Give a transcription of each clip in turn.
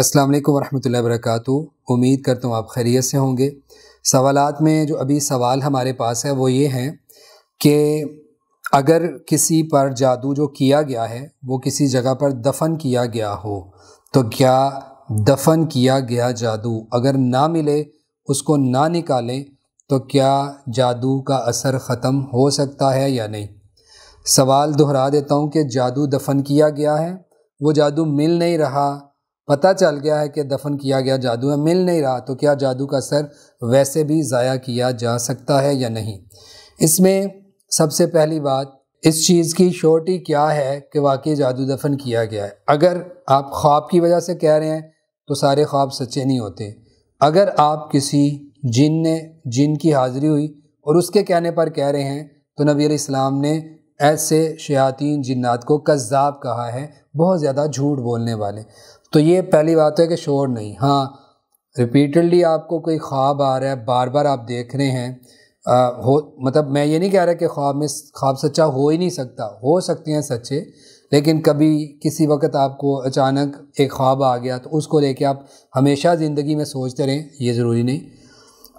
अस्सलाम वालेकुम वरहमतुल्लाहि वबरकातुहू उम्मीद करता हूँ आप खैरियत से होंगे सवालात में जो अभी सवाल हमारे पास है वो ये हैं कि अगर किसी पर जादू जो किया गया है वो किसी जगह पर दफन किया गया हो तो क्या दफन किया गया जादू अगर ना मिले उसको ना निकालें तो क्या जादू का असर ख़त्म हो सकता है या नहीं सवाल दोहरा देता हूँ कि जादू दफन किया गया है वो जादू मिल नहीं रहा पता चल गया है कि दफन किया गया जादू है मिल नहीं रहा तो क्या जादू का सर वैसे भी ज़ाया किया जा सकता है या नहीं इसमें सबसे पहली बात इस चीज़ की शोटी क्या है कि वाकई जादू दफन किया गया है अगर आप ख्वाब की वजह से कह रहे हैं तो सारे ख्वाब सच्चे नहीं होते अगर आप किसी जिन ने जिन की हाज़िरी हुई और उसके कहने पर कह रहे हैं तो नबी इस्लाम ने ऐसे शयातीन जिन्नात को कज़ाब कहा है बहुत ज़्यादा झूठ बोलने वाले तो ये पहली बात तो है कि शोर नहीं हाँ रिपीटडली आपको कोई ख्वाब आ रहा है बार बार आप देख रहे हैं आ, हो मतलब मैं ये नहीं कह रहा कि ख्वाब में ख्वाब सच्चा हो ही नहीं सकता हो सकते हैं सच्चे लेकिन कभी किसी वक्त आपको अचानक एक ख्वाब आ गया तो उसको लेके आप हमेशा ज़िंदगी में सोचते रहें ये ज़रूरी नहीं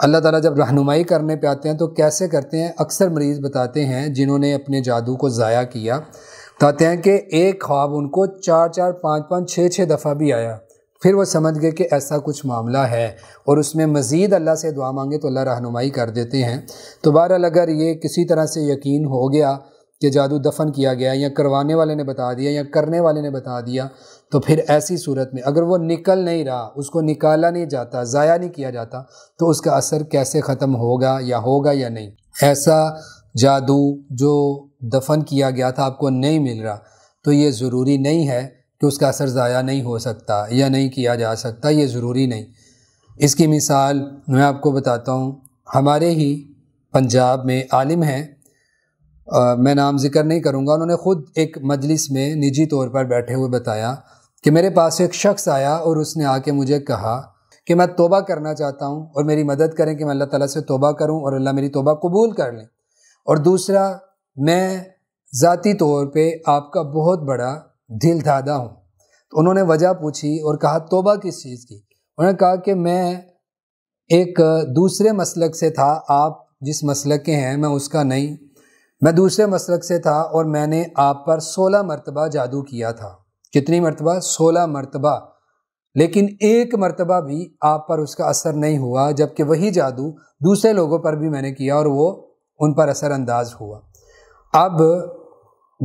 अल्लाह ताला जब रहनुमाई करने पे आते हैं तो कैसे करते हैं अक्सर मरीज़ बताते हैं जिन्होंने अपने जादू को ज़ाया किया बताते हैं कि एक ख्वाब उनको चार चार पाँच पाँच छः छः दफ़ा भी आया फिर वो समझ गए कि ऐसा कुछ मामला है और उसमें मज़ीद अल्लाह से दुआ मांगे तो अल्लाह रहनुमाई कर देते हैं तो बहरहाल अगर ये किसी तरह से यकीन हो गया कि जादू दफन किया गया या करवाने वाले ने बता दिया या करने वाले ने बता दिया तो फिर ऐसी सूरत में अगर वो निकल नहीं रहा उसको निकाला नहीं जाता ज़ाया नहीं किया जाता तो उसका असर कैसे ख़त्म होगा या होगा या नहीं ऐसा जादू जो दफन किया गया था आपको नहीं मिल रहा तो ये ज़रूरी नहीं है कि उसका असर ज़ाया नहीं हो सकता या नहीं किया जा सकता ये ज़रूरी नहीं इसकी मिसाल मैं आपको बताता हूँ हमारे ही पंजाब में आलिम हैं आ, मैं नाम जिक्र नहीं करूँगा उन्होंने ख़ुद एक मजलिस में निजी तौर पर बैठे हुए बताया कि मेरे पास एक शख्स आया और उसने आके मुझे कहा कि मैं तोबा करना चाहता हूँ और मेरी मदद करें कि मैं अल्लाह ताला से तोबा करूँ और अल्लाह मेरी तोबा कबूल कर लें और दूसरा मैं ज़ाती तौर पे आपका बहुत बड़ा दिल दादा हूँ तो उन्होंने वजह पूछी और कहा तोबा किस चीज़ की उन्होंने कहा कि मैं एक दूसरे मसलक से था आप जिस मसलक के हैं मैं उसका नहीं मैं दूसरे मसलक से था और मैंने आप पर सोलह मरतबा जादू किया था कितनी मरतबा सोलह मरतबा लेकिन एक मरतबा भी आप पर उसका असर नहीं हुआ जबकि वही जादू दूसरे लोगों पर भी मैंने किया और वो उन पर असरअंदाज हुआ अब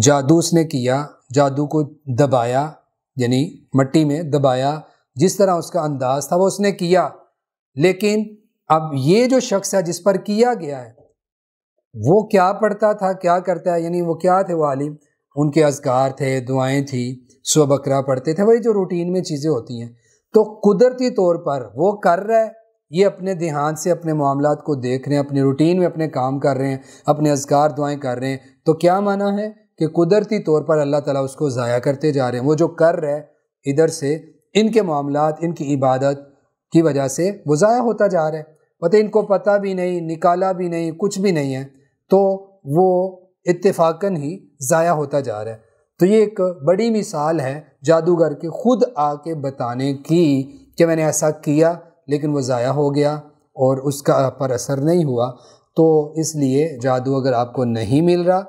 जादू उसने किया जादू को दबाया यानी मट्टी में दबाया जिस तरह उसका अंदाज था वो उसने किया लेकिन अब ये जो शख्स है जिस पर किया गया है वो क्या पढ़ता था क्या करता है यानी वो क्या थे वो आलिम उनके अजगार थे दुआएं थी सुबह बकरा पढ़ते थे वही जो रूटीन में चीज़ें होती हैं तो कुदरती तौर पर वो कर रहा है ये अपने देहात से अपने मामला को देख रहे हैं अपने रूटीन में अपने काम कर रहे हैं अपने अजगार दुआएं कर रहे हैं तो क्या माना है कि कुदरती तौर पर अल्लाह ताला उसको ज़ाया करते जा रहे हैं वो जो कर रहे है इधर से इनके मामला इनकी इबादत की वजह से वो ज़ाया होता जा रहा है पता इनको पता भी नहीं निकाला भी नहीं कुछ भी नहीं है तो वो इत्तेफाकन ही ज़ाया होता जा रहा है तो ये एक बड़ी मिसाल है जादूगर के खुद आके बताने की कि मैंने ऐसा किया लेकिन वो ज़ाया हो गया और उसका पर असर नहीं हुआ तो इसलिए जादू अगर आपको नहीं मिल रहा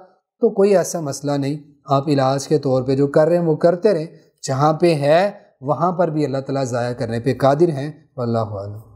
तो कोई ऐसा मसला नहीं आप इलाज के तौर पे जो कर रहे हैं वो करते रहें जहाँ पे है वहाँ पर भी अल्लाह ताला ज़ाया करने पे कादिर हैं वल्लाह